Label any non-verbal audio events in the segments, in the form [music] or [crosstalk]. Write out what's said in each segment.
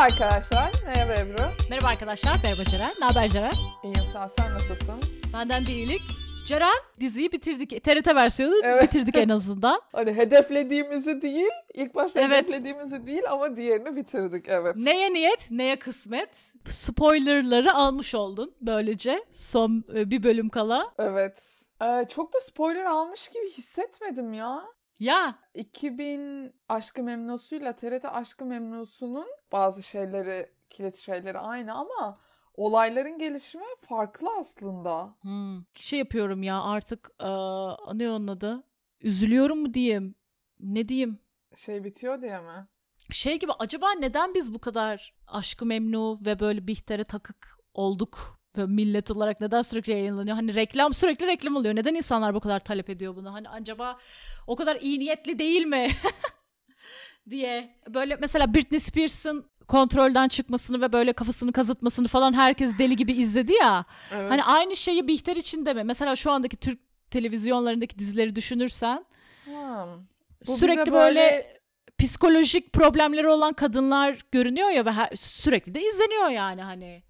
Merhaba arkadaşlar. Merhaba Ebru. Merhaba arkadaşlar. Merhaba Ceren. Ne haber Ceren? İyiyim sağ Sen nasılsın? Benden de iyilik. Ceren diziyi bitirdik. TRT versiyonu evet. bitirdik en azından. [laughs] hani hedeflediğimizi değil, ilk başta evet. hedeflediğimizi değil ama diğerini bitirdik evet. Neye niyet, neye kısmet. Spoilerları almış oldun böylece son e, bir bölüm kala. Evet. Ee, çok da spoiler almış gibi hissetmedim ya. Ya. 2000 Aşkı Memnusu'yla TRT Aşkı Memnusu'nun bazı şeyleri, kilit şeyleri aynı ama olayların gelişimi farklı aslında. Hmm. Şey yapıyorum ya artık aa, ne onun adı? Üzülüyorum mu diyeyim? Ne diyeyim? Şey bitiyor diye mi? Şey gibi acaba neden biz bu kadar aşkı memnu ve böyle Bihter'e takık olduk millet olarak neden sürekli yayınlanıyor? Hani reklam sürekli reklam oluyor. Neden insanlar bu kadar talep ediyor bunu? Hani acaba o kadar iyi niyetli değil mi? [laughs] diye böyle mesela Britney Spears'ın kontrolden çıkmasını ve böyle kafasını kazıtmasını falan herkes deli gibi izledi ya. [laughs] Evet. Hani aynı şeyi Bihter için de mi? Mesela şu andaki Türk televizyonlarındaki dizileri düşünürsen hmm. sürekli böyle... böyle psikolojik problemleri olan kadınlar görünüyor ya ve sürekli de izleniyor yani hani.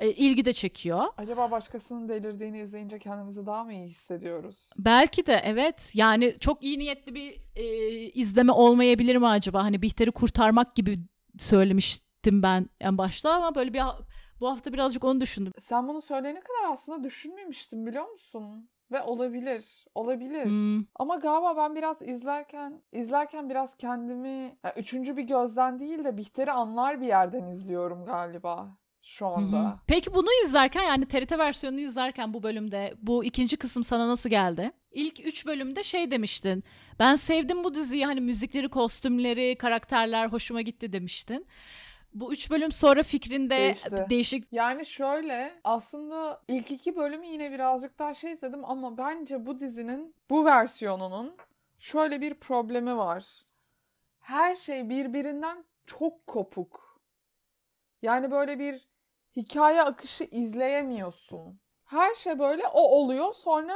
E, ilgi de çekiyor. Acaba başkasının delirdiğini izleyince kendimizi daha mı iyi hissediyoruz? Belki de evet. Yani çok iyi niyetli bir e, izleme olmayabilir mi acaba? Hani Bihter'i kurtarmak gibi söylemiştim ben en başta ama böyle bir bu hafta birazcık onu düşündüm. Sen bunu söyleyene kadar aslında düşünmemiştim biliyor musun? Ve olabilir. Olabilir. Hmm. Ama galiba ben biraz izlerken izlerken biraz kendimi yani üçüncü bir gözden değil de Bihter'i anlar bir yerden izliyorum galiba şu anda. Hı hı. Peki bunu izlerken yani TRT versiyonunu izlerken bu bölümde bu ikinci kısım sana nasıl geldi? İlk üç bölümde şey demiştin. Ben sevdim bu diziyi hani müzikleri, kostümleri, karakterler hoşuma gitti demiştin. Bu üç bölüm sonra fikrinde Değişti. değişik... Yani şöyle aslında ilk iki bölümü yine birazcık daha şey izledim ama bence bu dizinin bu versiyonunun şöyle bir problemi var. Her şey birbirinden çok kopuk. Yani böyle bir hikaye akışı izleyemiyorsun. Her şey böyle o oluyor sonra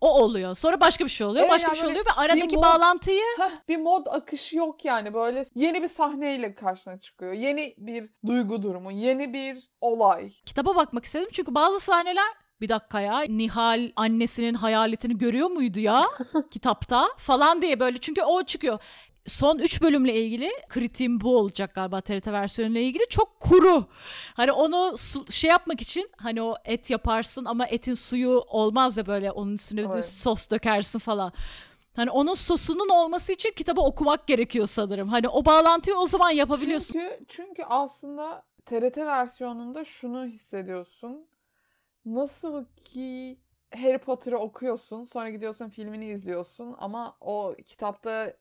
o oluyor. Sonra başka bir şey oluyor, evet, başka yani bir şey oluyor ve aradaki mod, bağlantıyı heh, bir mod akışı yok yani böyle yeni bir sahneyle karşına çıkıyor. Yeni bir duygu durumu, yeni bir olay. Kitaba bakmak istedim çünkü bazı sahneler bir dakika ya Nihal annesinin hayaletini görüyor muydu ya [laughs] kitapta falan diye böyle çünkü o çıkıyor son 3 bölümle ilgili kritiğim bu olacak galiba TRT versiyonuyla ilgili çok kuru. Hani onu su, şey yapmak için hani o et yaparsın ama etin suyu olmaz ya böyle onun üstüne evet. sos dökersin falan. Hani onun sosunun olması için kitabı okumak gerekiyor sanırım. Hani o bağlantıyı o zaman yapabiliyorsun. Çünkü, çünkü aslında TRT versiyonunda şunu hissediyorsun. Nasıl ki Harry Potter'ı okuyorsun, sonra gidiyorsun filmini izliyorsun ama o kitapta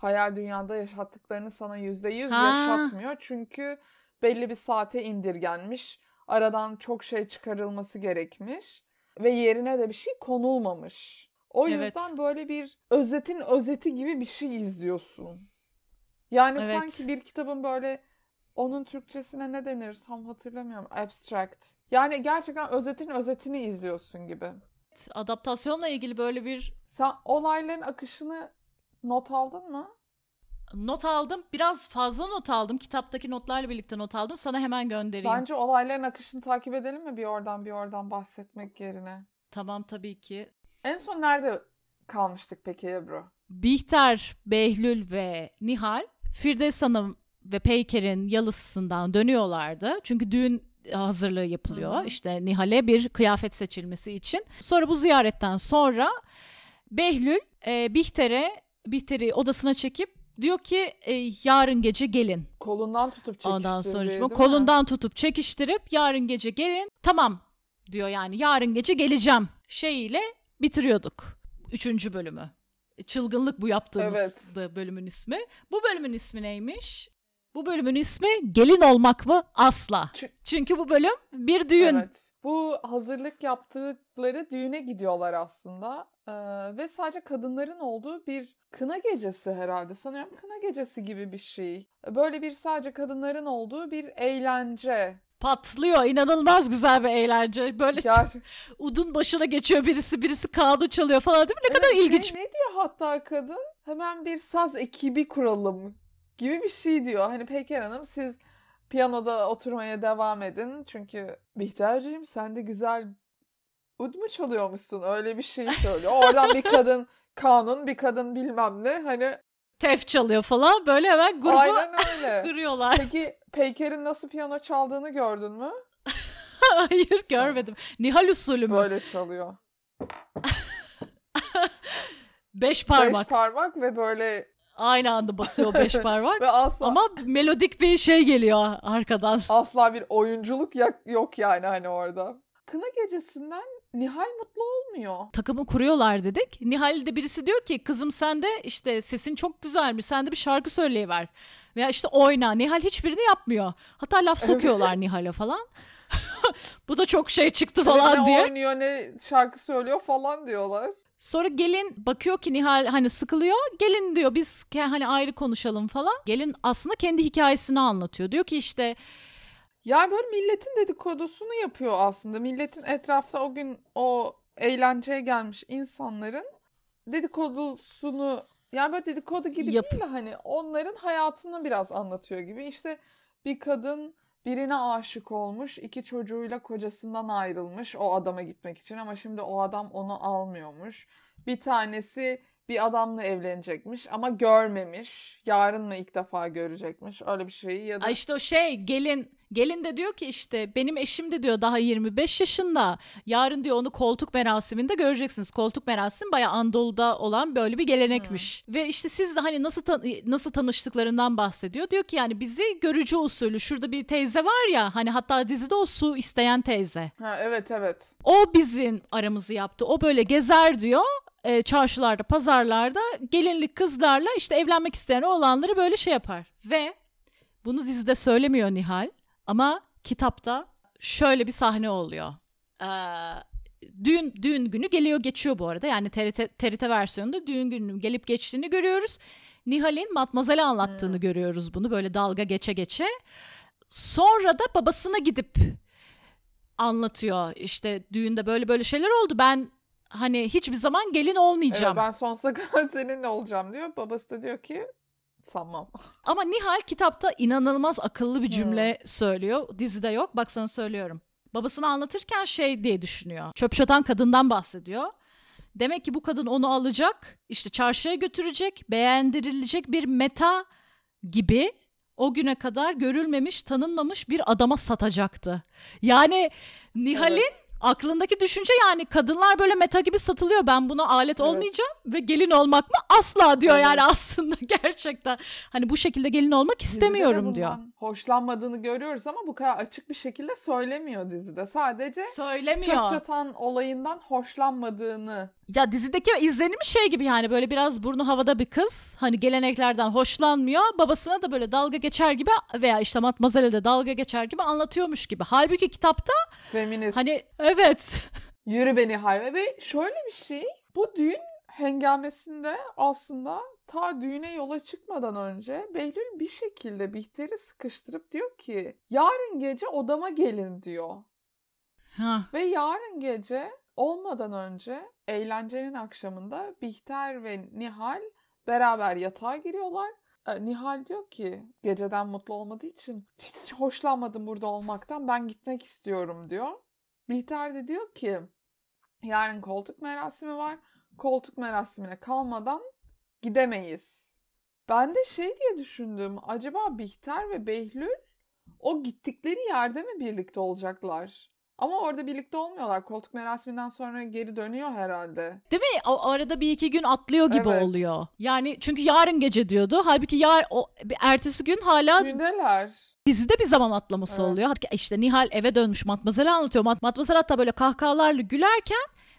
hayal dünyada yaşattıklarını sana yüzde yüz yaşatmıyor. Çünkü belli bir saate indirgenmiş. Aradan çok şey çıkarılması gerekmiş. Ve yerine de bir şey konulmamış. O evet. yüzden böyle bir özetin özeti gibi bir şey izliyorsun. Yani evet. sanki bir kitabın böyle onun Türkçesine ne denir tam hatırlamıyorum. Abstract. Yani gerçekten özetin özetini izliyorsun gibi. Adaptasyonla ilgili böyle bir... Sen olayların akışını Not aldın mı? Not aldım. Biraz fazla not aldım. Kitaptaki notlarla birlikte not aldım. Sana hemen göndereyim. Bence olayların akışını takip edelim mi bir oradan bir oradan bahsetmek yerine? Tamam tabii ki. En son nerede kalmıştık peki Ebru? Bihter, Behlül ve Nihal Firdevs Hanım ve Peyker'in yalısından dönüyorlardı. Çünkü düğün hazırlığı yapılıyor. Hı-hı. İşte Nihal'e bir kıyafet seçilmesi için. Sonra bu ziyaretten sonra Behlül e, Bihter'e Bihter'i odasına çekip diyor ki e, yarın gece gelin. Kolundan tutup çekiştirip. Ondan sonra kolundan mi? tutup çekiştirip yarın gece gelin. Tamam diyor yani yarın gece geleceğim şeyiyle bitiriyorduk. Üçüncü bölümü. E, çılgınlık bu yaptığımız evet. bölümün ismi. Bu bölümün ismi neymiş? Bu bölümün ismi gelin olmak mı? Asla. Ç- Çünkü bu bölüm bir düğün. Evet. Bu hazırlık yaptıkları düğüne gidiyorlar aslında. Ee, ve sadece kadınların olduğu bir kına gecesi herhalde sanıyorum kına gecesi gibi bir şey. Böyle bir sadece kadınların olduğu bir eğlence patlıyor. inanılmaz güzel bir eğlence. Böyle Gerçekten. [laughs] udun başına geçiyor birisi, birisi kağıdı çalıyor falan değil mi? Ne evet, kadar şey, ilginç. Ne diyor hatta kadın? Hemen bir saz ekibi kuralım gibi bir şey diyor. Hani Peker Hanım siz piyanoda oturmaya devam edin. Çünkü Bihter'cim sende güzel Udmuş oluyormuşsun öyle bir şey söylüyor. Oradan bir kadın [laughs] kanun bir kadın bilmem ne hani tef çalıyor falan böyle hemen grubu Aynen öyle. [laughs] kırıyorlar. Peki Peyker'in nasıl piyano çaldığını gördün mü? [laughs] Hayır görmedim. Nihal usulü mü? Böyle çalıyor. beş parmak. Beş parmak ve böyle aynı anda basıyor beş parmak. ve asla... Ama melodik bir şey geliyor arkadan. Asla bir oyunculuk yok yani hani orada. Kına gecesinden Nihal mutlu olmuyor. Takımı kuruyorlar dedik. Nihal de birisi diyor ki kızım sen de işte sesin çok güzelmiş sen de bir şarkı söyleyiver. Veya işte oyna. Nihal hiçbirini yapmıyor. Hatta laf sokuyorlar [laughs] Nihal'e falan. [laughs] Bu da çok şey çıktı falan ne diye. Ne oynuyor ne şarkı söylüyor falan diyorlar. Sonra gelin bakıyor ki Nihal hani sıkılıyor. Gelin diyor biz hani ayrı konuşalım falan. Gelin aslında kendi hikayesini anlatıyor. Diyor ki işte ya böyle milletin dedikodusunu yapıyor aslında. Milletin etrafta o gün o eğlenceye gelmiş insanların dedikodusunu yani böyle dedikodu gibi Yap. değil de hani onların hayatını biraz anlatıyor gibi. İşte bir kadın birine aşık olmuş, iki çocuğuyla kocasından ayrılmış o adama gitmek için ama şimdi o adam onu almıyormuş. Bir tanesi bir adamla evlenecekmiş ama görmemiş. Yarın mı ilk defa görecekmiş öyle bir şey ya da... Ay işte o şey gelin Gelin de diyor ki işte benim eşim de diyor daha 25 yaşında. Yarın diyor onu koltuk merasiminde göreceksiniz. Koltuk merasim bayağı Anadolu'da olan böyle bir gelenekmiş. Hmm. Ve işte siz de hani nasıl tan nasıl tanıştıklarından bahsediyor. Diyor ki yani bizi görücü usulü şurada bir teyze var ya hani hatta dizide o su isteyen teyze. Ha evet evet. O bizim aramızı yaptı. O böyle gezer diyor e, çarşılarda, pazarlarda gelinlik kızlarla işte evlenmek isteyen oğlanları böyle şey yapar. Ve bunu dizide söylemiyor Nihal. Ama kitapta şöyle bir sahne oluyor. Ee, düğün düğün günü geliyor geçiyor bu arada. Yani TRT, TRT versiyonunda düğün gününün gelip geçtiğini görüyoruz. Nihal'in Matmazel'e anlattığını hmm. görüyoruz bunu böyle dalga geçe geçe. Sonra da babasına gidip anlatıyor işte düğünde böyle böyle şeyler oldu. Ben hani hiçbir zaman gelin olmayacağım. Evet, ben sonsuza kadar [laughs] seninle olacağım diyor. Babası da diyor ki sanmam. Ama Nihal kitapta inanılmaz akıllı bir cümle hmm. söylüyor. Dizide yok. Baksana söylüyorum. Babasını anlatırken şey diye düşünüyor. Çöp şatan kadından bahsediyor. Demek ki bu kadın onu alacak, işte çarşıya götürecek, beğendirilecek bir meta gibi o güne kadar görülmemiş, tanınmamış bir adama satacaktı. Yani Nihal'in evet Aklındaki düşünce yani kadınlar böyle meta gibi satılıyor. Ben buna alet evet. olmayacağım ve gelin olmak mı asla diyor evet. yani aslında [laughs] gerçekten. Hani bu şekilde gelin olmak istemiyorum diyor hoşlanmadığını görüyoruz ama bu kadar açık bir şekilde söylemiyor dizide. Sadece söylemiyor. çöp çatan olayından hoşlanmadığını. Ya dizideki izlenimi şey gibi yani böyle biraz burnu havada bir kız hani geleneklerden hoşlanmıyor. Babasına da böyle dalga geçer gibi veya işte Matmazel'e de dalga geçer gibi anlatıyormuş gibi. Halbuki kitapta feminist. Hani evet. Yürü beni hayve ve şöyle bir şey bu düğün hengamesinde aslında ta düğüne yola çıkmadan önce Behlül bir şekilde Bihter'i sıkıştırıp diyor ki yarın gece odama gelin diyor. Heh. Ve yarın gece olmadan önce eğlencenin akşamında Bihter ve Nihal beraber yatağa giriyorlar. E, Nihal diyor ki geceden mutlu olmadığı için hiç hoşlanmadım burada olmaktan ben gitmek istiyorum diyor. Bihter de diyor ki yarın koltuk merasimi var. Koltuk merasimine kalmadan gidemeyiz. Ben de şey diye düşündüm. Acaba Bihter ve Behlül o gittikleri yerde mi birlikte olacaklar? Ama orada birlikte olmuyorlar. Koltuk merasiminden sonra geri dönüyor herhalde. Değil mi? O arada bir iki gün atlıyor gibi evet. oluyor. Yani çünkü yarın gece diyordu. Halbuki yar o ertesi gün hala Gündeler. Dizide bir zaman atlaması evet. oluyor. Hatta işte Nihal eve dönmüş Matmazel'e anlatıyor. Mat Matmazel hatta böyle kahkahalarla gülerken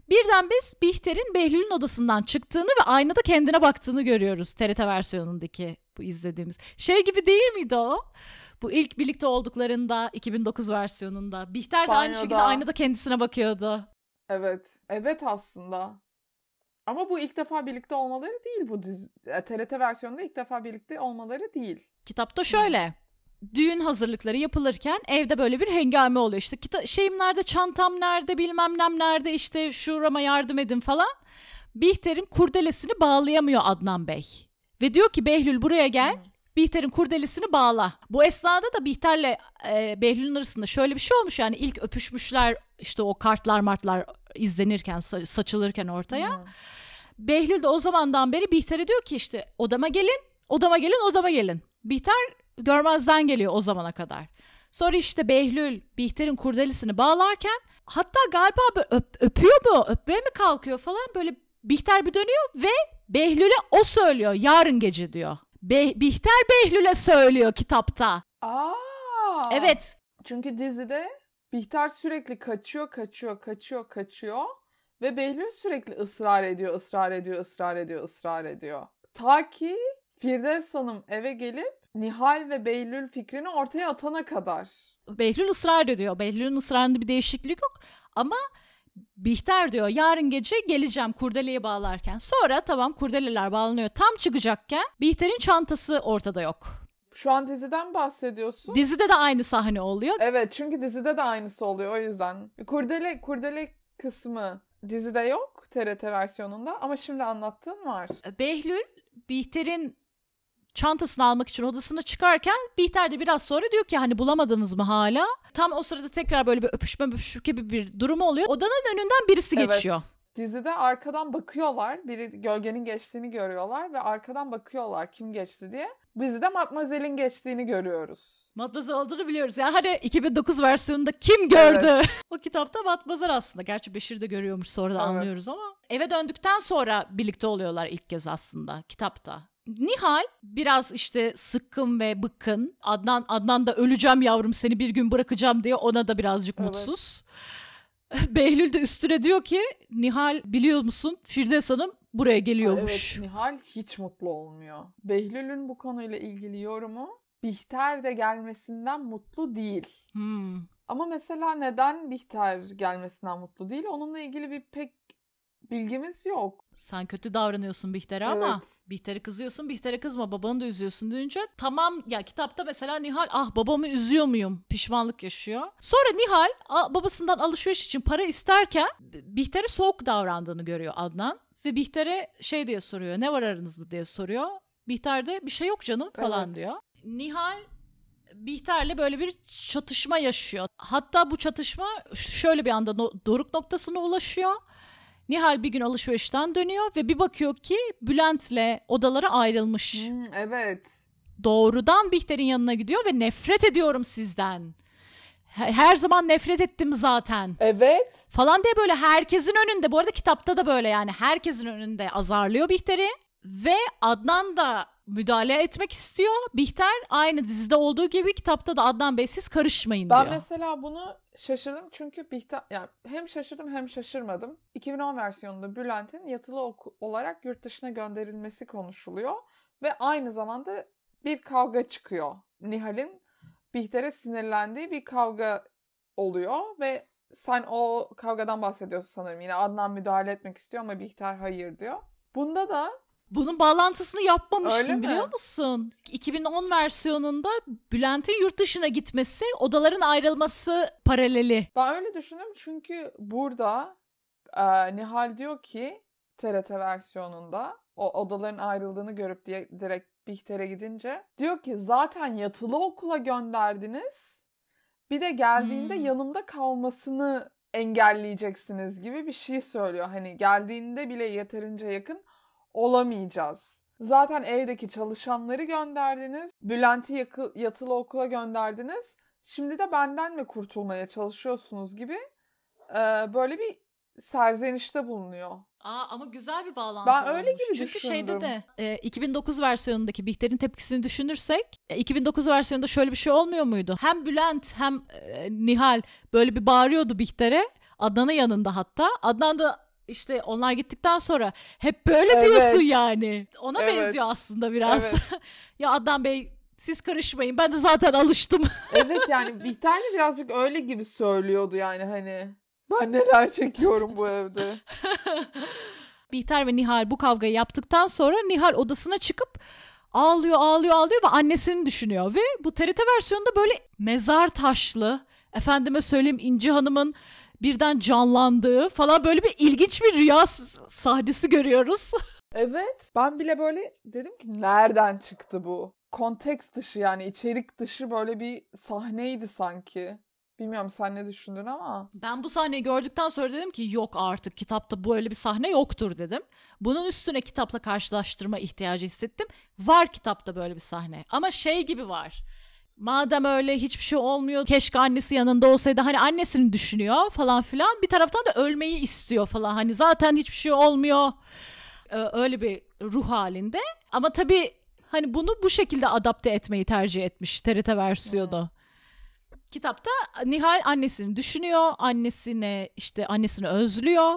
Birden biz Bihter'in Behlül'ün odasından çıktığını ve aynada kendine baktığını görüyoruz TRT versiyonundaki bu izlediğimiz. Şey gibi değil miydi o? Bu ilk birlikte olduklarında 2009 versiyonunda Bihter de aynı şekilde aynada kendisine bakıyordu. Evet. Evet aslında. Ama bu ilk defa birlikte olmaları değil bu dizi. TRT e, versiyonunda ilk defa birlikte olmaları değil. Kitapta şöyle düğün hazırlıkları yapılırken evde böyle bir hengame oluyor. işte kita- şeyim nerede, çantam nerede, bilmem nem nerede, işte şurama yardım edin falan. Bihter'in kurdelesini bağlayamıyor Adnan Bey. Ve diyor ki Behlül buraya gel. Bihter'in kurdelesini bağla. Bu esnada da Bihter'le e, Behlül'ün arasında şöyle bir şey olmuş yani ilk öpüşmüşler işte o kartlar martlar izlenirken saçılırken ortaya. Hmm. Behlül de o zamandan beri Bihter'e diyor ki işte odama gelin, odama gelin, odama gelin. Bihter görmezden geliyor o zamana kadar. Sonra işte Behlül Bihter'in kurdelisini bağlarken hatta galiba öp, öpüyor mu öpmeye mi kalkıyor falan böyle Bihter bir dönüyor ve Behlül'e o söylüyor yarın gece diyor. Be- Bihter Behlül'e söylüyor kitapta. Aa. Evet. Çünkü dizide Bihter sürekli kaçıyor, kaçıyor, kaçıyor, kaçıyor ve Behlül sürekli ısrar ediyor, ısrar ediyor, ısrar ediyor, ısrar ediyor. Ta ki Firdevs Hanım eve gelip Nihal ve Behlül fikrini ortaya atana kadar. Behlül ısrar ediyor. Behlül'ün ısrarında bir değişiklik yok ama Bihter diyor yarın gece geleceğim kurdeleyi bağlarken. Sonra tamam kurdeleler bağlanıyor. Tam çıkacakken Bihter'in çantası ortada yok. Şu an diziden bahsediyorsun. Dizide de aynı sahne oluyor. Evet çünkü dizide de aynısı oluyor o yüzden. Kurdele kurdele kısmı dizide yok TRT versiyonunda ama şimdi anlattığın var. Behlül Bihter'in çantasını almak için odasına çıkarken Bihter de biraz sonra diyor ki hani bulamadınız mı hala? Tam o sırada tekrar böyle bir öpüşme öpüşme gibi bir durumu oluyor. Odanın önünden birisi evet. geçiyor. Dizide arkadan bakıyorlar. Biri gölgenin geçtiğini görüyorlar ve arkadan bakıyorlar kim geçti diye. Dizide Matmazel'in geçtiğini görüyoruz. Matmazel olduğunu biliyoruz. Yani hani 2009 versiyonunda kim gördü? Evet. [laughs] o kitapta Matmazel aslında. Gerçi Beşir de görüyormuş sonra da evet. anlıyoruz ama. Eve döndükten sonra birlikte oluyorlar ilk kez aslında kitapta. Nihal biraz işte sıkkın ve bıkkın. Adnan Adnan da öleceğim yavrum seni bir gün bırakacağım diye ona da birazcık mutsuz. [laughs] Behlül de üstüne diyor ki Nihal biliyor musun Firdevs Hanım buraya geliyormuş. Evet Nihal hiç mutlu olmuyor. Behlül'ün bu konuyla ilgili yorumu Bihter de gelmesinden mutlu değil. Hmm. Ama mesela neden Bihter gelmesinden mutlu değil? Onunla ilgili bir pek Bilgimiz yok. Sen kötü davranıyorsun Bihter'e evet. ama Bihter'e kızıyorsun. Bihter'e kızma babanı da üzüyorsun deyince tamam ya kitapta mesela Nihal ah babamı üzüyor muyum pişmanlık yaşıyor. Sonra Nihal babasından alışveriş için para isterken Bihter'e soğuk davrandığını görüyor Adnan. Ve Bihter'e şey diye soruyor ne var aranızda diye soruyor. Bihter de bir şey yok canım falan evet. diyor. Nihal Bihter'le böyle bir çatışma yaşıyor. Hatta bu çatışma şöyle bir anda no- doruk noktasına ulaşıyor Nihal bir gün alışverişten dönüyor ve bir bakıyor ki Bülent'le odalara ayrılmış. Hmm, evet. Doğrudan Bihter'in yanına gidiyor ve nefret ediyorum sizden. Her zaman nefret ettim zaten. Evet. Falan diye böyle herkesin önünde. Bu arada kitapta da böyle yani herkesin önünde azarlıyor Bihter'i. Ve Adnan da müdahale etmek istiyor. Bihter aynı dizide olduğu gibi kitapta da Adnan Bey siz karışmayın diyor. Ben mesela bunu şaşırdım çünkü Bihter yani hem şaşırdım hem şaşırmadım. 2010 versiyonunda Bülent'in yatılı oku, olarak yurt dışına gönderilmesi konuşuluyor ve aynı zamanda bir kavga çıkıyor. Nihal'in Bihter'e sinirlendiği bir kavga oluyor ve sen o kavgadan bahsediyorsun sanırım. Yine Adnan müdahale etmek istiyor ama Bihter hayır diyor. Bunda da bunun bağlantısını yapmamıştım biliyor musun? 2010 versiyonunda Bülent'in yurt dışına gitmesi, odaların ayrılması paraleli. Ben öyle düşündüm çünkü burada e, Nihal diyor ki TRT versiyonunda o odaların ayrıldığını görüp diye direkt Bihter'e gidince diyor ki zaten yatılı okula gönderdiniz. Bir de geldiğinde hmm. yanımda kalmasını engelleyeceksiniz gibi bir şey söylüyor. Hani geldiğinde bile yeterince yakın olamayacağız. Zaten evdeki çalışanları gönderdiniz. Bülent'i yatılı okula gönderdiniz. Şimdi de benden mi kurtulmaya çalışıyorsunuz gibi e, böyle bir serzenişte bulunuyor. Aa ama güzel bir bağlantı. Ben olmuş. öyle gibi Çünkü düşündüm. şeyde de e, 2009 versiyonundaki Bihter'in tepkisini düşünürsek e, 2009 versiyonunda şöyle bir şey olmuyor muydu? Hem Bülent hem e, Nihal böyle bir bağırıyordu Bihter'e. Adnan'ın yanında hatta. Adnan da işte onlar gittikten sonra hep böyle evet. diyorsun yani. Ona evet. benziyor aslında biraz. Evet. [laughs] ya Adnan Bey siz karışmayın ben de zaten alıştım. [laughs] evet yani bir tane birazcık öyle gibi söylüyordu yani hani ben neler çekiyorum bu evde. [laughs] Bihter ve Nihal bu kavgayı yaptıktan sonra Nihal odasına çıkıp ağlıyor ağlıyor ağlıyor ve annesini düşünüyor. Ve bu TRT versiyonunda böyle mezar taşlı efendime söyleyeyim İnci Hanım'ın birden canlandığı falan böyle bir ilginç bir rüya sahnesi görüyoruz. [laughs] Evet. Ben bile böyle dedim ki nereden çıktı bu? Konteks dışı yani içerik dışı böyle bir sahneydi sanki. Bilmiyorum sen ne düşündün ama. Ben bu sahneyi gördükten sonra dedim ki yok artık kitapta böyle bir sahne yoktur dedim. Bunun üstüne kitapla karşılaştırma ihtiyacı hissettim. Var kitapta böyle bir sahne ama şey gibi var madem öyle hiçbir şey olmuyor keşke annesi yanında olsaydı hani annesini düşünüyor falan filan bir taraftan da ölmeyi istiyor falan hani zaten hiçbir şey olmuyor ee, öyle bir ruh halinde ama tabii hani bunu bu şekilde adapte etmeyi tercih etmiş TRT versiyonu. Hmm. Kitapta Nihal annesini düşünüyor, annesine işte annesini özlüyor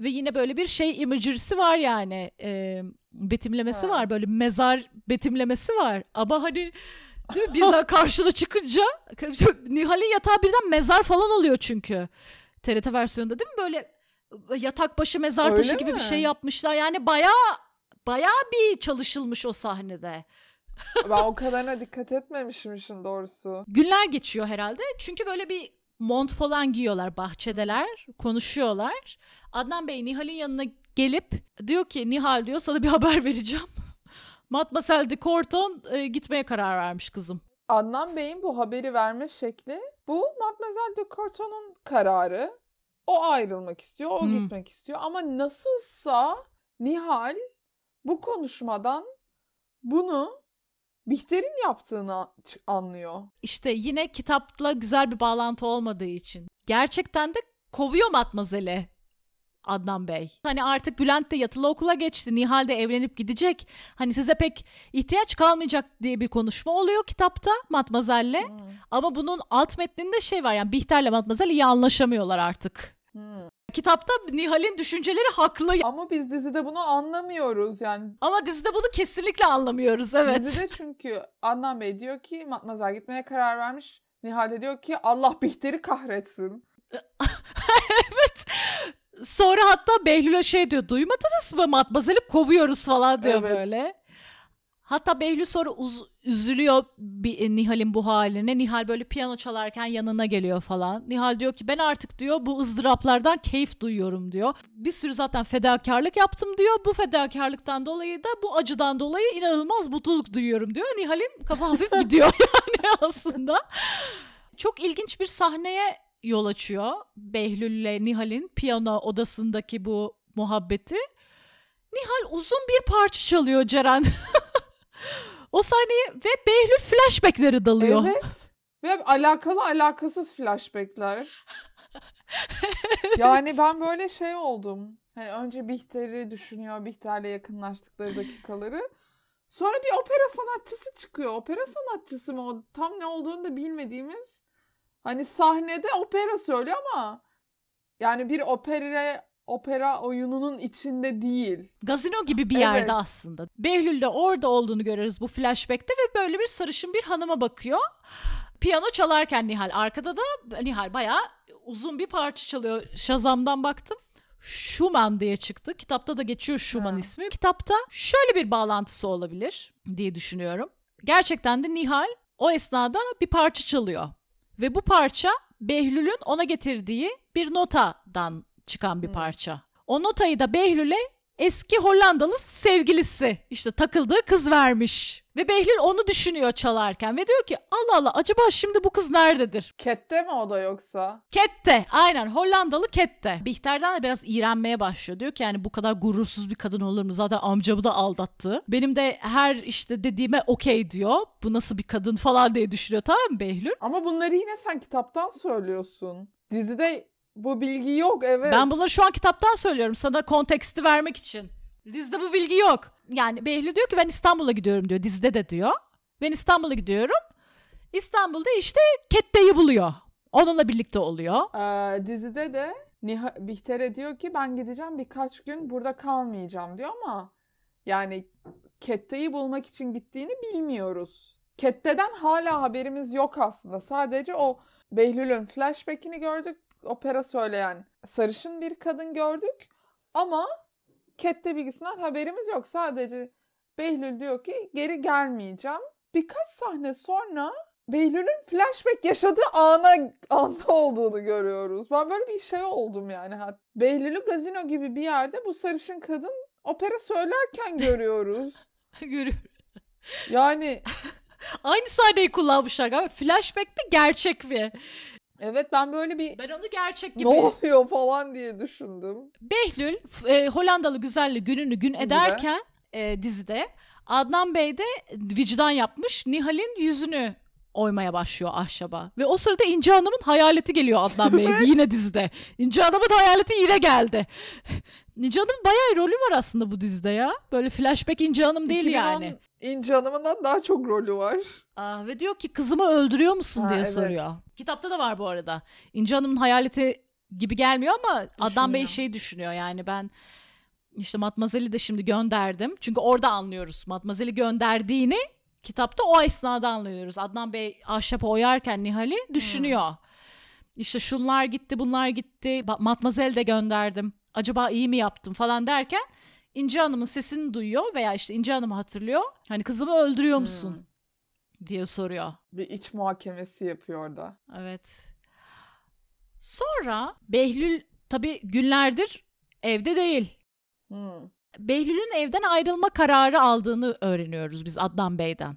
ve yine böyle bir şey imagerisi var yani e, betimlemesi ha. var böyle mezar betimlemesi var ama hani Değil mi? Birden karşına çıkınca [laughs] Nihal'in yatağı birden mezar falan oluyor çünkü. TRT versiyonunda değil mi? Böyle yatak başı mezar Öyle taşı mi? gibi bir şey yapmışlar. Yani baya baya bir çalışılmış o sahnede. ben o kadarına dikkat etmemişim işin doğrusu. Günler geçiyor herhalde. Çünkü böyle bir mont falan giyiyorlar bahçedeler konuşuyorlar. Adnan Bey Nihal'in yanına gelip diyor ki Nihal diyor sana bir haber vereceğim. Matmasel de Corton e, gitmeye karar vermiş kızım. Adnan Bey'in bu haberi verme şekli bu Matmazel de Corton'un kararı. O ayrılmak istiyor, o hmm. gitmek istiyor ama nasılsa Nihal bu konuşmadan bunu Bihter'in yaptığını anlıyor. İşte yine kitapla güzel bir bağlantı olmadığı için. Gerçekten de kovuyor Matmazel'i Adnan Bey. Hani artık Bülent de yatılı okula geçti. Nihal de evlenip gidecek. Hani size pek ihtiyaç kalmayacak diye bir konuşma oluyor kitapta Matmazel'le. Hmm. Ama bunun alt metninde şey var yani Bihter'le Matmazel iyi anlaşamıyorlar artık. Hmm. Kitapta Nihal'in düşünceleri haklı. Ama biz dizide bunu anlamıyoruz yani. Ama dizide bunu kesinlikle anlamıyoruz evet. Dizide çünkü Adnan Bey diyor ki Matmazel gitmeye karar vermiş. Nihal de diyor ki Allah Bihter'i kahretsin. [laughs] evet. Sonra hatta Behlül'e şey diyor duymadınız mı Matmazel'i kovuyoruz falan diyor evet. böyle. Hatta Behlül sonra uz- üzülüyor bir, e, Nihal'in bu haline. Nihal böyle piyano çalarken yanına geliyor falan. Nihal diyor ki ben artık diyor bu ızdıraplardan keyif duyuyorum diyor. Bir sürü zaten fedakarlık yaptım diyor. Bu fedakarlıktan dolayı da bu acıdan dolayı inanılmaz mutluluk duyuyorum diyor. Nihal'in kafa hafif gidiyor [laughs] yani aslında. Çok ilginç bir sahneye yol açıyor. Behlül'le Nihal'in piyano odasındaki bu muhabbeti. Nihal uzun bir parça çalıyor Ceren. [laughs] o sahneye ve Behlül flashbackleri dalıyor. Evet. Ve alakalı alakasız flashbackler. [laughs] Yani ben böyle şey oldum. Hani önce Bihter'i düşünüyor. Bihter'le yakınlaştıkları dakikaları. Sonra bir opera sanatçısı çıkıyor. Opera sanatçısı mı o? Tam ne olduğunu da bilmediğimiz Hani sahnede opera söylüyor ama yani bir opera opera oyununun içinde değil. Gazino gibi bir evet. yerde aslında. Behlül de orada olduğunu görüyoruz bu flashback'te ve böyle bir sarışın bir hanıma bakıyor. Piyano çalarken Nihal arkada da Nihal bayağı uzun bir parça çalıyor. Şazam'dan baktım. Schumann diye çıktı. Kitapta da geçiyor Schumann ha. ismi. Kitapta şöyle bir bağlantısı olabilir diye düşünüyorum. Gerçekten de Nihal o esnada bir parça çalıyor. Ve bu parça Behlül'ün ona getirdiği bir notadan çıkan bir parça. O notayı da Behlül'e eski Hollandalı sevgilisi işte takıldığı kız vermiş. Ve Behlül onu düşünüyor çalarken ve diyor ki Allah Allah acaba şimdi bu kız nerededir? Kette mi o da yoksa? Kette aynen Hollandalı Kette. Bihter'den de biraz iğrenmeye başlıyor. Diyor ki yani bu kadar gurursuz bir kadın olur mu? Zaten amcamı da aldattı. Benim de her işte dediğime okey diyor. Bu nasıl bir kadın falan diye düşünüyor tamam mı Behlül? Ama bunları yine sen kitaptan söylüyorsun. Dizide bu bilgi yok evet. Ben bunları şu an kitaptan söylüyorum sana konteksti vermek için. dizde bu bilgi yok. Yani Behlül diyor ki ben İstanbul'a gidiyorum diyor. Dizide de diyor. Ben İstanbul'a gidiyorum. İstanbul'da işte Kette'yi buluyor. Onunla birlikte oluyor. Ee, dizide de Nih- Bihter'e diyor ki ben gideceğim birkaç gün burada kalmayacağım diyor ama yani Kette'yi bulmak için gittiğini bilmiyoruz. Kette'den hala haberimiz yok aslında. Sadece o Behlül'ün flashback'ini gördük opera söyleyen sarışın bir kadın gördük. Ama Kette bilgisinden haberimiz yok. Sadece Behlül diyor ki geri gelmeyeceğim. Birkaç sahne sonra Behlül'ün flashback yaşadığı ana anda olduğunu görüyoruz. Ben böyle bir şey oldum yani. Behlül'ü gazino gibi bir yerde bu sarışın kadın opera söylerken [laughs] görüyoruz. Görüyoruz. yani [laughs] Aynı sahneyi kullanmışlar galiba. Flashback mi gerçek mi? Evet ben böyle bir ben onu gerçek gibi ne oluyor falan diye düşündüm. Behlül e, Hollandalı güzelli gününü gün dizide. ederken e, dizide Adnan Bey de vicdan yapmış. Nihal'in yüzünü oymaya başlıyor ahşaba. Ve o sırada İnce Hanım'ın hayaleti geliyor Adnan Bey evet. yine dizide. İnce Hanım'ın hayaleti yine geldi. [laughs] İnce Hanım'ın bayağı rolü var aslında bu dizide ya. Böyle flashback İnce Hanım değil 2010, yani. İnci Hanım'ından daha çok rolü var. Aa, ah, ve diyor ki kızımı öldürüyor musun ha, diye evet. soruyor. Kitapta da var bu arada. İnci Hanım'ın hayaleti gibi gelmiyor ama düşünüyor. Adnan Bey şey düşünüyor yani ben işte Matmazel'i de şimdi gönderdim. Çünkü orada anlıyoruz Matmazel'i gönderdiğini kitapta o esnada anlıyoruz. Adnan Bey ahşapa oyarken Nihal'i hmm. düşünüyor. Hmm. İşte şunlar gitti bunlar gitti Matmazel'i de gönderdim. Acaba iyi mi yaptım falan derken İnci Hanım'ın sesini duyuyor veya işte İnci Hanım'ı hatırlıyor. Hani kızımı öldürüyor hmm. musun? Hmm. diye soruyor. Bir iç muhakemesi yapıyor orada. Evet. Sonra Behlül tabii günlerdir evde değil. Hmm. Behlül'ün evden ayrılma kararı aldığını öğreniyoruz biz Adnan Bey'den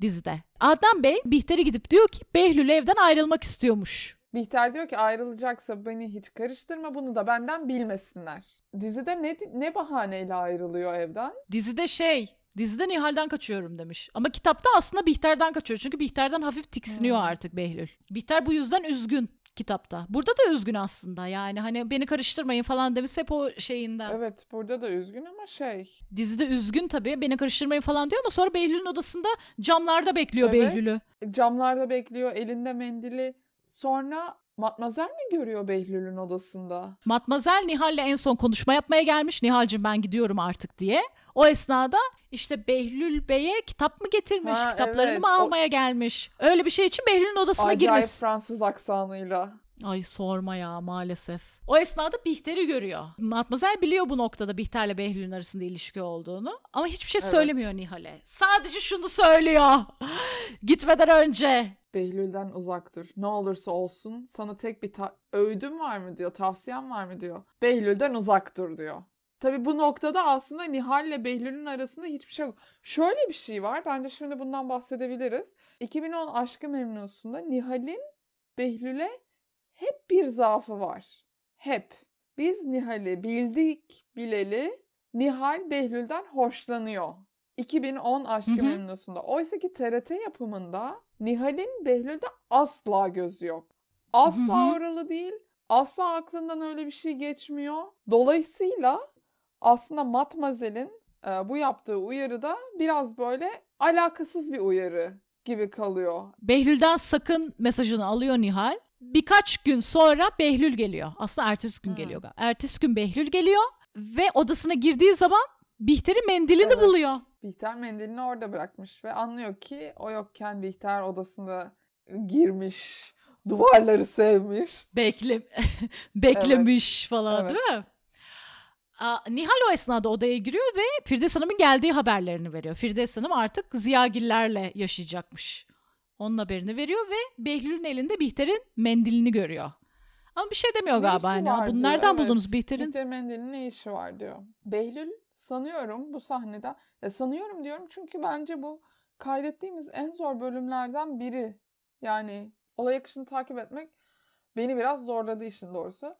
dizide. Adnan Bey Bihter'e gidip diyor ki Behlül evden ayrılmak istiyormuş. Bihter diyor ki ayrılacaksa beni hiç karıştırma bunu da benden bilmesinler. Dizide ne, ne bahaneyle ayrılıyor evden? Dizide şey dizide Nihal'den kaçıyorum demiş. Ama kitapta aslında Bihter'den kaçıyor. Çünkü Bihter'den hafif tiksiniyor hmm. artık Behlül. Bihter bu yüzden üzgün kitapta. Burada da üzgün aslında yani hani beni karıştırmayın falan demiş hep o şeyinden. Evet burada da üzgün ama şey. Dizide üzgün tabii beni karıştırmayın falan diyor ama sonra Behlül'ün odasında camlarda bekliyor evet, Behlül'ü. E, camlarda bekliyor elinde mendili Sonra Matmazel mi görüyor Behlül'ün odasında? Matmazel Nihal'le en son konuşma yapmaya gelmiş. Nihal'cim ben gidiyorum artık diye. O esnada işte Behlül Bey'e kitap mı getirmiş, ha, kitaplarını evet, mı almaya o... gelmiş. Öyle bir şey için Behlül'ün odasına Acayip girmiş. Acayip Fransız aksanıyla. Ay sorma ya maalesef. O esnada Bihter'i görüyor. Matmazel biliyor bu noktada Bihter'le Behlül'ün arasında ilişki olduğunu. Ama hiçbir şey evet. söylemiyor Nihal'e. Sadece şunu söylüyor. [laughs] Gitmeden önce. Behlül'den uzak dur. Ne olursa olsun sana tek bir ta- öğüdüm var mı diyor, tavsiyem var mı diyor. Behlül'den uzak dur diyor. Tabii bu noktada aslında Nihal ile Behlül'ün arasında hiçbir şey yok. Şöyle bir şey var. Bence şimdi bundan bahsedebiliriz. 2010 Aşkı Memnusu'nda Nihal'in Behlül'e hep bir zaafı var. Hep. Biz Nihal'i bildik bileli Nihal Behlül'den hoşlanıyor. 2010 Aşkı hı Memnusu'nda. Oysa ki TRT yapımında Nihal'in Behlül'de asla gözü yok. Asla oralı değil. Asla aklından öyle bir şey geçmiyor. Dolayısıyla aslında Matmazel'in e, bu yaptığı uyarıda biraz böyle alakasız bir uyarı gibi kalıyor. Behlül'den sakın mesajını alıyor Nihal Birkaç gün sonra Behlül geliyor. Aslında ertesi gün hmm. geliyor. Ertesi gün Behlül geliyor ve odasına girdiği zaman Bihter'in mendilini evet. buluyor. Bihter mendilini orada bırakmış ve anlıyor ki o yokken Bihter odasında girmiş, duvarları sevmiş. Bekle [laughs] beklemiş evet. falan evet. değil mi? Aa, Nihal o esnada odaya giriyor ve Firdevs Hanım'ın geldiği haberlerini veriyor. Firdevs Hanım artık Ziyagillerle yaşayacakmış onun haberini veriyor ve Behlül'ün elinde Bihter'in mendilini görüyor. Ama bir şey demiyor ne galiba hani. Var Bunu nereden evet. buldunuz Bihter'in? Bihter mendilinin ne işi var diyor. Behlül sanıyorum bu sahnede. Ya sanıyorum diyorum çünkü bence bu kaydettiğimiz en zor bölümlerden biri. Yani olay akışını takip etmek beni biraz zorladı işin doğrusu.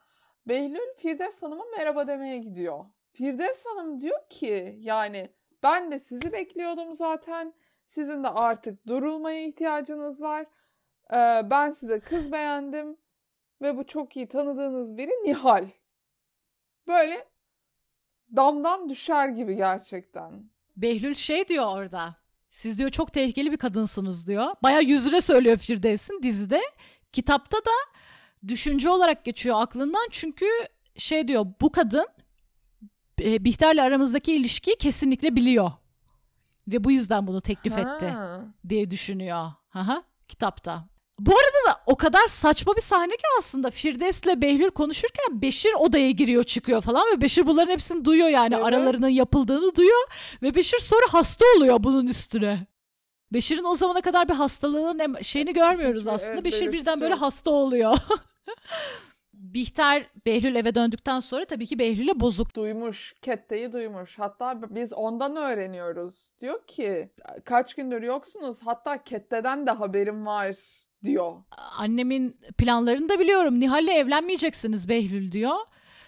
Behlül Firdevs Hanım'a merhaba demeye gidiyor. Firdevs Hanım diyor ki yani ben de sizi bekliyordum zaten. Sizin de artık durulmaya ihtiyacınız var. Ee, ben size kız beğendim ve bu çok iyi tanıdığınız biri Nihal. Böyle damdan düşer gibi gerçekten. Behlül şey diyor orada. Siz diyor çok tehlikeli bir kadınsınız diyor. Baya yüzüne söylüyor Firdevs'in dizide. Kitapta da düşünce olarak geçiyor aklından. Çünkü şey diyor bu kadın e, Bihter'le aramızdaki ilişkiyi kesinlikle biliyor ve bu yüzden bunu teklif ha. etti diye düşünüyor. haha kitapta. Bu arada da o kadar saçma bir sahne ki aslında Firdevs'le Behlül konuşurken Beşir odaya giriyor çıkıyor falan ve Beşir bunların hepsini duyuyor yani evet. aralarının yapıldığını duyuyor ve Beşir sonra hasta oluyor bunun üstüne. Beşir'in o zamana kadar bir hastalığının şeyini görmüyoruz aslında. Evet, Beşir birden böyle hasta oluyor. [laughs] Bihtar Behlül eve döndükten sonra tabii ki Behlül'e bozuk. Duymuş, Kette'yi duymuş. Hatta biz ondan öğreniyoruz. Diyor ki kaç gündür yoksunuz hatta Kette'den de haberim var diyor. Annemin planlarını da biliyorum. Nihal'le evlenmeyeceksiniz Behlül diyor.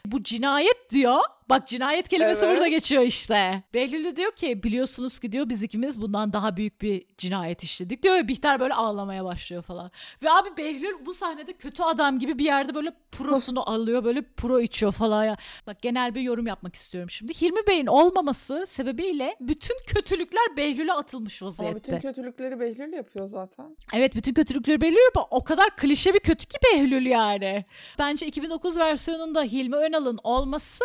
Bu cinayet diyor. Bak cinayet kelimesi evet. burada geçiyor işte. Behlül'ü diyor ki biliyorsunuz ki diyor biz ikimiz bundan daha büyük bir cinayet işledik diyor ve Bihter böyle ağlamaya başlıyor falan. Ve abi Behlül bu sahnede kötü adam gibi bir yerde böyle prosunu [laughs] alıyor böyle pro içiyor falan ya. Bak genel bir yorum yapmak istiyorum şimdi. Hilmi Bey'in olmaması sebebiyle bütün kötülükler Behlül'e atılmış vaziyette. Ama bütün kötülükleri Behlül yapıyor zaten. Evet bütün kötülükleri Behlül yapıyor. O kadar klişe bir kötü ki Behlül yani. Bence 2009 versiyonunda Hilmi Önal'ın olması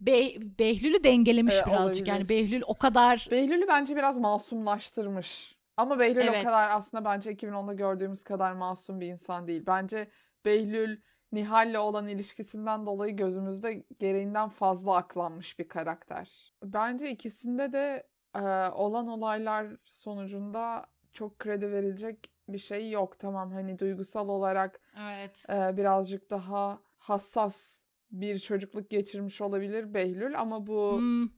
Be- Behlül'ü dengelemiş ee, birazcık. Olabilir. Yani Behlül o kadar... Behlül'ü bence biraz masumlaştırmış. Ama Behlül evet. o kadar aslında bence 2010'da gördüğümüz kadar masum bir insan değil. Bence Behlül Nihal'le olan ilişkisinden dolayı gözümüzde gereğinden fazla aklanmış bir karakter. Bence ikisinde de e, olan olaylar sonucunda çok kredi verilecek bir şey yok. Tamam hani duygusal olarak evet. e, birazcık daha hassas bir çocukluk geçirmiş olabilir Behlül ama bu hmm.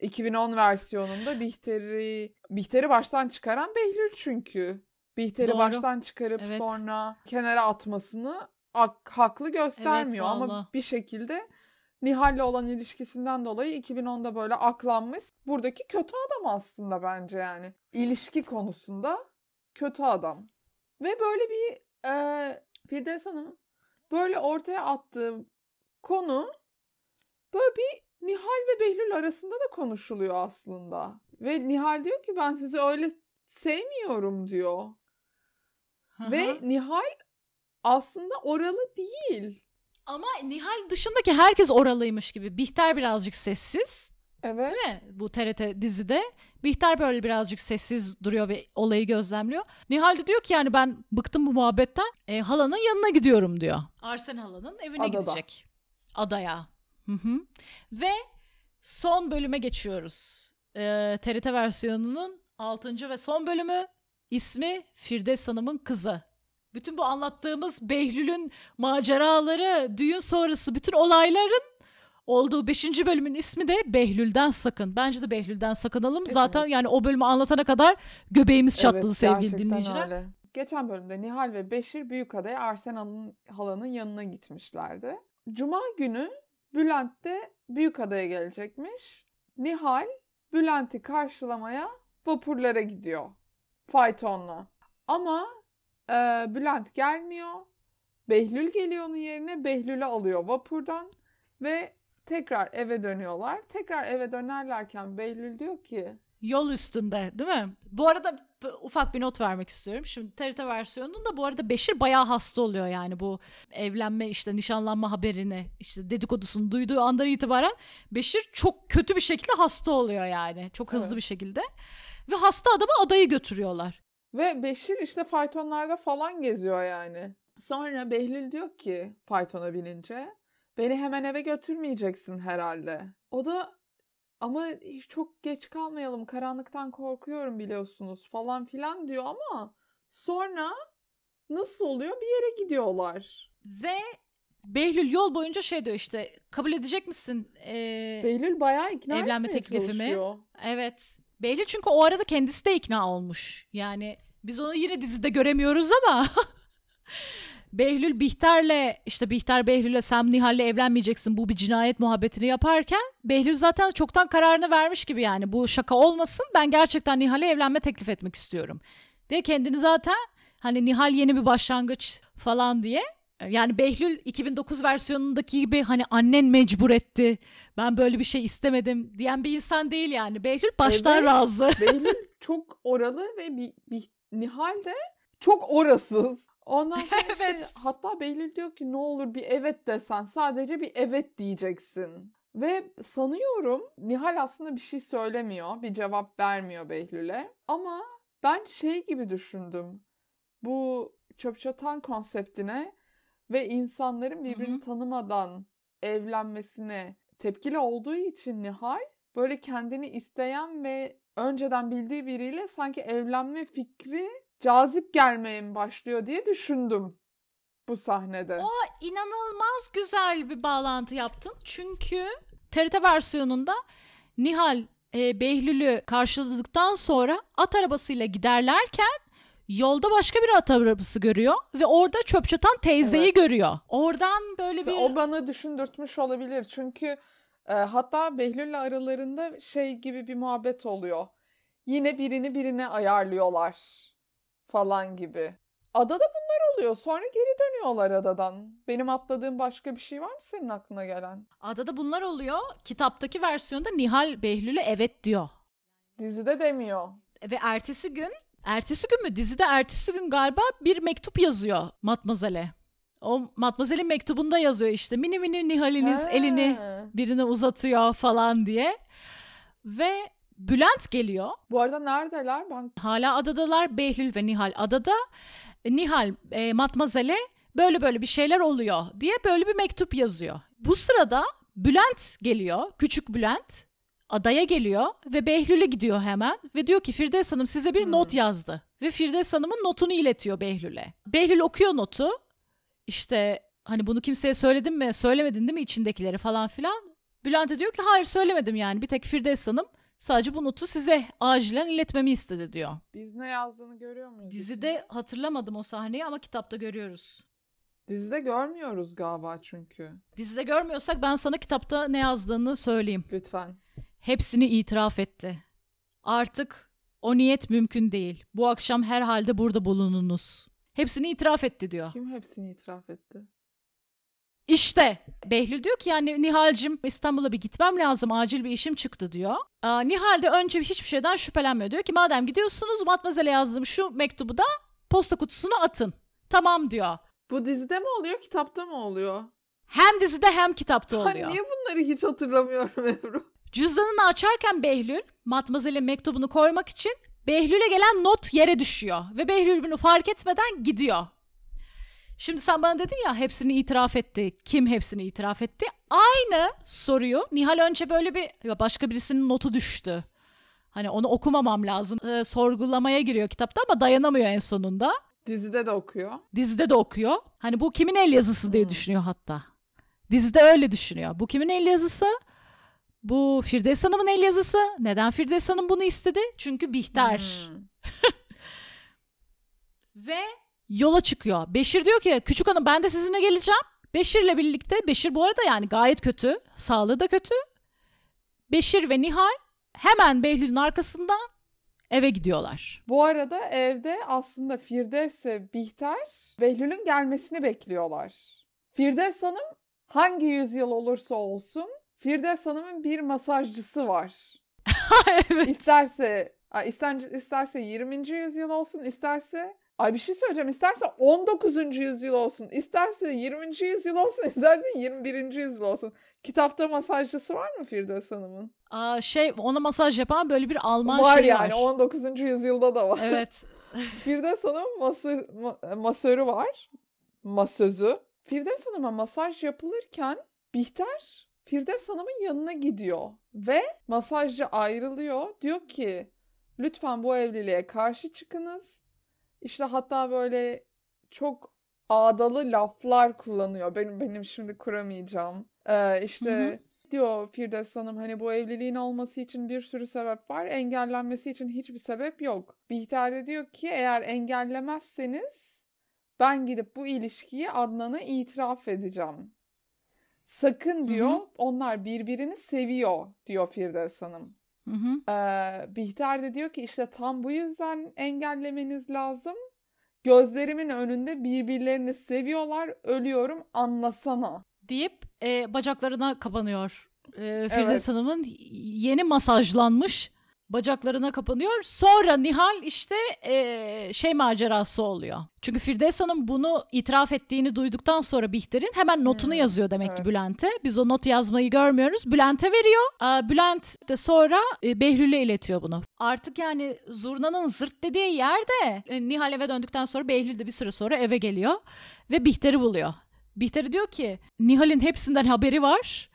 2010 versiyonunda Bihter'i Bihter'i baştan çıkaran Behlül çünkü. Bihter'i Doğru. baştan çıkarıp evet. sonra kenara atmasını haklı göstermiyor evet, ama bir şekilde Nihal'le olan ilişkisinden dolayı 2010'da böyle aklanmış. Buradaki kötü adam aslında bence yani. İlişki konusunda kötü adam. Ve böyle bir e, Firdevs Hanım böyle ortaya attığı konu böyle bir Nihal ve Behlül arasında da konuşuluyor aslında. Ve Nihal diyor ki ben sizi öyle sevmiyorum diyor. hı Ve Nihal aslında oralı değil. Ama Nihal dışındaki herkes oralıymış gibi. Bihter birazcık sessiz. Evet. Değil mi? Bu TRT dizide. Bihter böyle birazcık sessiz duruyor ve olayı gözlemliyor. Nihal de diyor ki yani ben bıktım bu muhabbetten. E, halanın yanına gidiyorum diyor. Arsen halanın evine Adada. gidecek adaya. Hı hı. Ve son bölüme geçiyoruz. Ee, TRT versiyonunun 6. ve son bölümü ismi Firdevs Hanım'ın kızı. Bütün bu anlattığımız Behlül'ün maceraları, düğün sonrası bütün olayların olduğu 5. bölümün ismi de Behlül'den sakın. Bence de Behlül'den sakınalım. Evet. Zaten yani o bölümü anlatana kadar göbeğimiz çatladı evet, sevgili dinleyiciler. Öyle. Geçen bölümde Nihal ve Beşir Büyükada'ya Arsenal'ın halanın yanına gitmişlerdi. Cuma günü Bülent de Büyük Adaya gelecekmiş. Nihal Bülent'i karşılamaya vapurlara gidiyor. Faytonla. Ama e, Bülent gelmiyor. Behlül geliyor onun yerine. Behlül'ü alıyor vapurdan. Ve tekrar eve dönüyorlar. Tekrar eve dönerlerken Behlül diyor ki... Yol üstünde değil mi? Bu arada ufak bir not vermek istiyorum. Şimdi TRT versiyonunda bu arada Beşir bayağı hasta oluyor yani bu evlenme işte nişanlanma haberini işte dedikodusunu duyduğu andan itibaren Beşir çok kötü bir şekilde hasta oluyor yani. Çok hızlı evet. bir şekilde. Ve hasta adamı adayı götürüyorlar. Ve Beşir işte faytonlarda falan geziyor yani. Sonra Behlül diyor ki faytona binince beni hemen eve götürmeyeceksin herhalde. O da ama çok geç kalmayalım karanlıktan korkuyorum biliyorsunuz falan filan diyor ama sonra nasıl oluyor bir yere gidiyorlar. Ve Behlül yol boyunca şey diyor işte kabul edecek misin? Ee, Behlül bayağı ikna evlenme teklifimi. Çalışıyor. Evet. Behlül çünkü o arada kendisi de ikna olmuş. Yani biz onu yine dizide göremiyoruz ama [laughs] Behlül Bihter'le işte Bihter Behlül'le Sam Nihal'le evlenmeyeceksin bu bir cinayet muhabbetini yaparken Behlül zaten çoktan kararını vermiş gibi yani bu şaka olmasın ben gerçekten Nihal'e evlenme teklif etmek istiyorum diye kendini zaten hani Nihal yeni bir başlangıç falan diye yani Behlül 2009 versiyonundaki gibi hani annen mecbur etti. Ben böyle bir şey istemedim diyen bir insan değil yani. Behlül baştan evet, razı. Behlül çok oralı ve bir, bir Nihal de çok orasız. Ondan sonra [laughs] evet. işte hatta Behlül diyor ki ne olur bir evet desen sadece bir evet diyeceksin. Ve sanıyorum Nihal aslında bir şey söylemiyor, bir cevap vermiyor Behlül'e. Ama ben şey gibi düşündüm. Bu çöp çatan konseptine ve insanların birbirini Hı-hı. tanımadan evlenmesine tepkili olduğu için Nihal böyle kendini isteyen ve önceden bildiği biriyle sanki evlenme fikri cazip gelmeye mi başlıyor diye düşündüm bu sahnede. O inanılmaz güzel bir bağlantı yaptın. Çünkü TRT versiyonunda Nihal e, Behlül'ü karşıladıktan sonra at arabasıyla giderlerken yolda başka bir at arabası görüyor ve orada çöp çatan teyzeyi evet. görüyor. Oradan böyle bir... O bana düşündürtmüş olabilir çünkü e, hatta Behlül'le aralarında şey gibi bir muhabbet oluyor. Yine birini birine ayarlıyorlar falan gibi. Adada bunlar oluyor. Sonra geri dönüyorlar adadan. Benim atladığım başka bir şey var mı senin aklına gelen? Adada bunlar oluyor. Kitaptaki versiyonda Nihal Behlül'e evet diyor. Dizide demiyor. Ve ertesi gün, ertesi gün mü? Dizide ertesi gün galiba bir mektup yazıyor Matmazel'e. O Matmazel'in mektubunda yazıyor işte mini mini Nihal'iniz elini birine uzatıyor falan diye. Ve Bülent geliyor. Bu arada neredeler? Ben... Hala adadalar. Behlül ve Nihal adada. E, Nihal e, Matmazel'e böyle böyle bir şeyler oluyor diye böyle bir mektup yazıyor. Bu sırada Bülent geliyor. Küçük Bülent adaya geliyor ve Behlül'e gidiyor hemen ve diyor ki Firdevs Hanım size bir hmm. not yazdı. Ve Firdevs Hanım'ın notunu iletiyor Behlül'e. Behlül okuyor notu. İşte hani bunu kimseye söyledin mi? Söylemedin değil mi içindekileri falan filan? Bülent'e diyor ki hayır söylemedim yani bir tek Firdevs Hanım Sadece bu notu size acilen iletmemi istedi diyor. Biz ne yazdığını görüyor muyuz? Dizide için? hatırlamadım o sahneyi ama kitapta görüyoruz. Dizide görmüyoruz galiba çünkü. Dizide görmüyorsak ben sana kitapta ne yazdığını söyleyeyim. Lütfen. Hepsini itiraf etti. Artık o niyet mümkün değil. Bu akşam herhalde burada bulununuz. Hepsini itiraf etti diyor. Kim hepsini itiraf etti? İşte Behlül diyor ki yani Nihal'cim İstanbul'a bir gitmem lazım acil bir işim çıktı diyor. Aa, Nihal de önce hiçbir şeyden şüphelenmiyor. Diyor ki madem gidiyorsunuz Matmazel'e yazdığım şu mektubu da posta kutusuna atın. Tamam diyor. Bu dizide mi oluyor kitapta mı oluyor? Hem dizide hem kitapta oluyor. Ha, niye bunları hiç hatırlamıyorum Ebru? Cüzdanını açarken Behlül Matmazel'in mektubunu koymak için Behlül'e gelen not yere düşüyor ve Behlül bunu fark etmeden gidiyor. Şimdi sen bana dedin ya hepsini itiraf etti. Kim hepsini itiraf etti? Aynı soruyu Nihal önce böyle bir başka birisinin notu düştü. Hani onu okumamam lazım. Ee, sorgulamaya giriyor kitapta ama dayanamıyor en sonunda. Dizide de okuyor. Dizide de okuyor. Hani bu kimin el yazısı diye hmm. düşünüyor hatta. Dizide öyle düşünüyor. Bu kimin el yazısı? Bu Firdevs Hanım'ın el yazısı. Neden Firdevs Hanım bunu istedi? Çünkü Bihter. Hmm. [laughs] Ve yola çıkıyor. Beşir diyor ki küçük hanım ben de sizinle geleceğim. Beşir'le birlikte Beşir bu arada yani gayet kötü. Sağlığı da kötü. Beşir ve Nihal hemen Behlül'ün arkasından eve gidiyorlar. Bu arada evde aslında Firdevs ve Bihter Behlül'ün gelmesini bekliyorlar. Firdevs Hanım hangi yüzyıl olursa olsun Firdevs Hanım'ın bir masajcısı var. [laughs] evet. İsterse isterse 20. yüzyıl olsun, isterse Ay bir şey söyleyeceğim. İsterse 19. yüzyıl olsun, isterse 20. yüzyıl olsun, [laughs] isterse 21. yüzyıl olsun. Kitapta masajcısı var mı Firdevs Hanım'ın? Aa, şey ona masaj yapan böyle bir Alman var şeyi yani, var. Var yani 19. yüzyılda da var. Evet. [laughs] [laughs] Firdevs Hanım'ın masör, ma- masörü var. Masözü. Firdevs Hanım'a masaj yapılırken Bihter Firdevs Hanım'ın yanına gidiyor ve masajcı ayrılıyor. Diyor ki lütfen bu evliliğe karşı çıkınız işte hatta böyle çok ağdalı laflar kullanıyor. Benim benim şimdi kuramayacağım. Ee, işte hı hı. diyor Firdevs Hanım hani bu evliliğin olması için bir sürü sebep var. Engellenmesi için hiçbir sebep yok. Bihter de diyor ki eğer engellemezseniz ben gidip bu ilişkiyi Adnan'a itiraf edeceğim. Sakın diyor hı hı. onlar birbirini seviyor diyor Firdevs Hanım. Hı hı. Ee, Bihter de diyor ki işte tam bu yüzden engellemeniz lazım. Gözlerimin önünde birbirlerini seviyorlar. Ölüyorum anlasana. Deyip e, bacaklarına kapanıyor. E, Firdevs evet. Hanım'ın yeni masajlanmış bacaklarına kapanıyor. Sonra Nihal işte e, şey macerası oluyor. Çünkü Firdevs Hanım bunu itiraf ettiğini duyduktan sonra Bihter'in hemen notunu hmm, yazıyor demek evet. ki Bülent'e. Biz o not yazmayı görmüyoruz. Bülent'e veriyor. Aa, Bülent de sonra e, Behlül'e iletiyor bunu. Artık yani zurnanın zırt dediği yerde e, Nihal eve döndükten sonra Behlül de bir süre sonra eve geliyor ve Bihter'i buluyor. Bihter'i diyor ki Nihal'in hepsinden haberi var.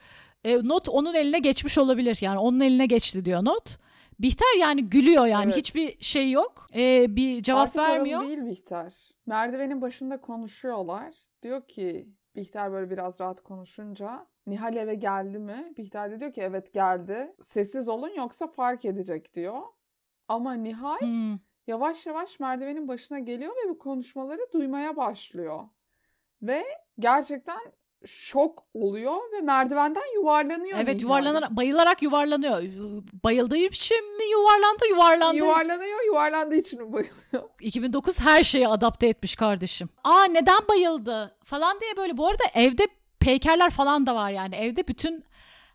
E, not onun eline geçmiş olabilir yani onun eline geçti diyor not. Bihter yani gülüyor yani evet. hiçbir şey yok. Ee, bir cevap Artık vermiyor. Artık değil Bihter. Merdivenin başında konuşuyorlar. Diyor ki Bihter böyle biraz rahat konuşunca Nihal eve geldi mi? Bihter de diyor ki evet geldi. Sessiz olun yoksa fark edecek diyor. Ama Nihal hmm. yavaş yavaş merdivenin başına geliyor ve bu konuşmaları duymaya başlıyor. Ve gerçekten şok oluyor ve merdivenden yuvarlanıyor. Evet yuvarlanarak bayılarak yuvarlanıyor. Bayıldığı için mi yuvarlandı yuvarlandı. Yuvarlanıyor yuvarlandığı için mi bayılıyor? 2009 [laughs] her şeyi adapte etmiş kardeşim. Aa neden bayıldı falan diye böyle bu arada evde peykerler falan da var yani. Evde bütün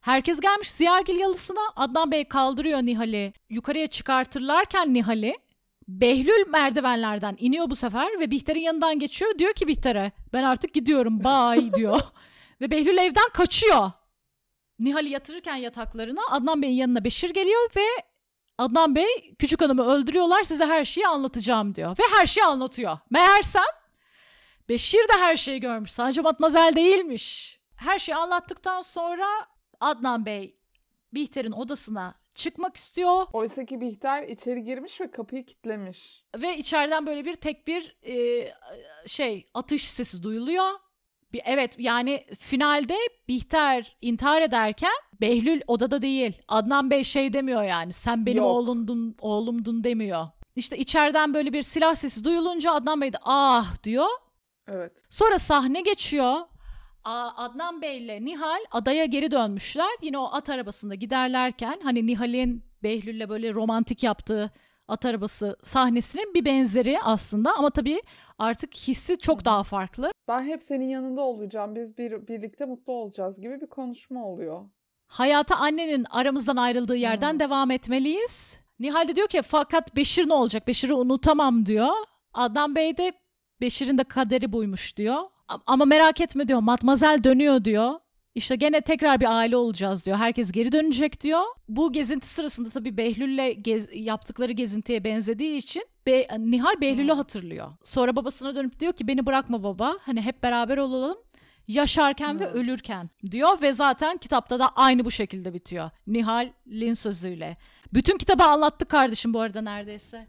herkes gelmiş Ziyagil yalısına Adnan Bey kaldırıyor Nihal'i. Yukarıya çıkartırlarken Nihal'i Behlül merdivenlerden iniyor bu sefer ve Bihter'in yanından geçiyor. Diyor ki Bihter'e ben artık gidiyorum bay [laughs] diyor. ve Behlül evden kaçıyor. Nihal'i yatırırken yataklarına Adnan Bey'in yanına Beşir geliyor ve Adnan Bey küçük hanımı öldürüyorlar size her şeyi anlatacağım diyor. Ve her şeyi anlatıyor. Meğersem Beşir de her şeyi görmüş. Sadece matmazel değilmiş. Her şeyi anlattıktan sonra Adnan Bey Bihter'in odasına çıkmak istiyor. Oysa ki Bihter içeri girmiş ve kapıyı kitlemiş. Ve içeriden böyle bir tek bir e, şey atış sesi duyuluyor. Bir, evet yani finalde Bihter intihar ederken Behlül odada değil. Adnan Bey şey demiyor yani sen benim Yok. oğlumdun, oğlumdun demiyor. İşte içeriden böyle bir silah sesi duyulunca Adnan Bey de ah diyor. Evet. Sonra sahne geçiyor. Adnan Bey ile Nihal adaya geri dönmüşler. Yine o at arabasında giderlerken hani Nihal'in Behlül'le böyle romantik yaptığı at arabası sahnesinin bir benzeri aslında ama tabii artık hissi çok daha farklı. Ben hep senin yanında olacağım. Biz bir birlikte mutlu olacağız gibi bir konuşma oluyor. Hayata annenin aramızdan ayrıldığı yerden hmm. devam etmeliyiz. Nihal de diyor ki fakat Beşir ne olacak? Beşir'i unutamam diyor. Adnan Bey de Beşir'in de kaderi buymuş diyor. Ama merak etme diyor. Matmazel dönüyor diyor. İşte gene tekrar bir aile olacağız diyor. Herkes geri dönecek diyor. Bu gezinti sırasında tabii Behlül'le gez, yaptıkları gezintiye benzediği için Be, Nihal Behlül'ü hatırlıyor. Sonra babasına dönüp diyor ki beni bırakma baba. Hani hep beraber olalım. Yaşarken hmm. ve ölürken diyor ve zaten kitapta da aynı bu şekilde bitiyor. Nihal'in sözüyle. Bütün kitabı anlattık kardeşim bu arada neredeyse.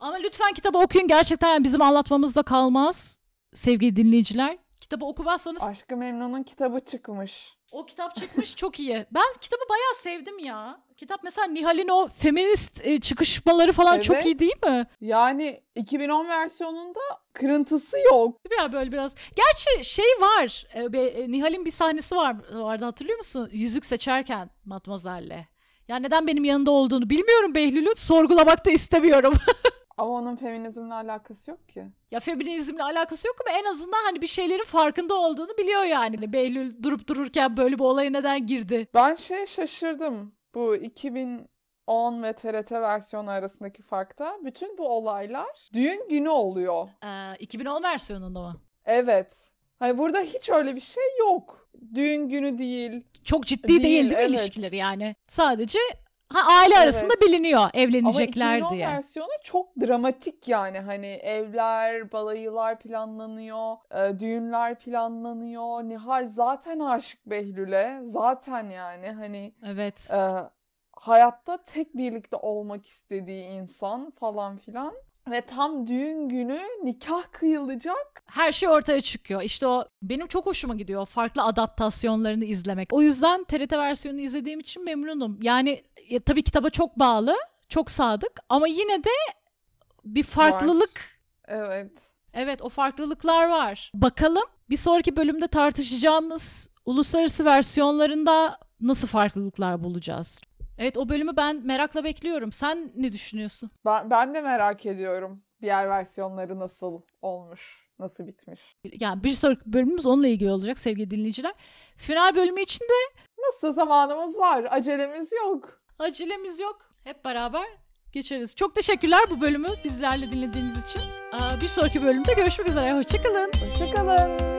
Ama lütfen kitabı okuyun gerçekten bizim anlatmamız da kalmaz sevgili dinleyiciler. Kitabı okumazsanız... Aşkı Memnun'un kitabı çıkmış. O kitap çıkmış çok iyi. Ben kitabı bayağı sevdim ya. Kitap mesela Nihal'in o feminist e, çıkışmaları falan evet. çok iyi değil mi? Yani 2010 versiyonunda kırıntısı yok. Değil ya böyle biraz. Gerçi şey var. E, e, Nihal'in bir sahnesi var vardı hatırlıyor musun? Yüzük seçerken Matmazel'le. Ya neden benim yanında olduğunu bilmiyorum Behlül'ün. Sorgulamak da istemiyorum. [laughs] Ama onun feminizmle alakası yok ki. Ya feminizmle alakası yok ama en azından hani bir şeylerin farkında olduğunu biliyor yani. Hani Behlül durup dururken böyle bir olaya neden girdi? Ben şey şaşırdım. Bu 2000 10 ve TRT versiyonu arasındaki farkta bütün bu olaylar düğün günü oluyor. Ee, 2010 versiyonunda mı? Evet. Hani burada hiç öyle bir şey yok. Düğün günü değil. Çok ciddi değil değil, değil mi evet. ilişkileri yani? Sadece Ha aile evet. arasında biliniyor evlenecekler Ama diye. Ama versiyonu çok dramatik yani hani evler, balayılar planlanıyor, e, düğünler planlanıyor. Nihal zaten aşık Behlül'e. Zaten yani hani Evet. E, hayatta tek birlikte olmak istediği insan falan filan ve tam düğün günü nikah kıyılacak. Her şey ortaya çıkıyor. İşte o benim çok hoşuma gidiyor farklı adaptasyonlarını izlemek. O yüzden TRT versiyonunu izlediğim için memnunum. Yani ya, e, tabii kitaba çok bağlı, çok sadık ama yine de bir farklılık. Var. Evet. Evet o farklılıklar var. Bakalım bir sonraki bölümde tartışacağımız uluslararası versiyonlarında nasıl farklılıklar bulacağız? Evet o bölümü ben merakla bekliyorum. Sen ne düşünüyorsun? Ben, ben de merak ediyorum. Diğer versiyonları nasıl olmuş? Nasıl bitmiş? Yani bir sonraki bölümümüz onunla ilgili olacak sevgili dinleyiciler. Final bölümü için de... Nasıl zamanımız var? Acelemiz yok. Acelemiz yok. Hep beraber geçeriz. Çok teşekkürler bu bölümü bizlerle dinlediğiniz için. Bir sonraki bölümde görüşmek üzere. Hoşçakalın. Hoşçakalın.